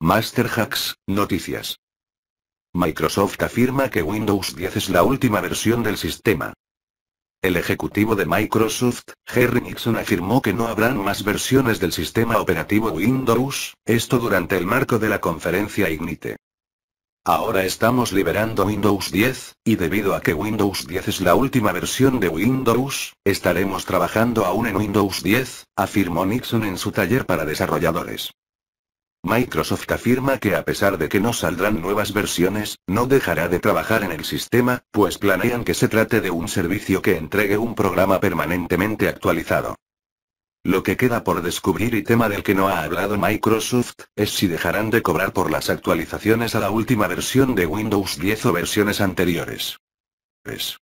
Master Hacks, noticias. Microsoft afirma que Windows 10 es la última versión del sistema. El ejecutivo de Microsoft, Harry Nixon afirmó que no habrán más versiones del sistema operativo Windows, esto durante el marco de la conferencia Ignite. Ahora estamos liberando Windows 10, y debido a que Windows 10 es la última versión de Windows, estaremos trabajando aún en Windows 10, afirmó Nixon en su taller para desarrolladores. Microsoft afirma que a pesar de que no saldrán nuevas versiones, no dejará de trabajar en el sistema, pues planean que se trate de un servicio que entregue un programa permanentemente actualizado. Lo que queda por descubrir y tema del que no ha hablado Microsoft, es si dejarán de cobrar por las actualizaciones a la última versión de Windows 10 o versiones anteriores. Pues.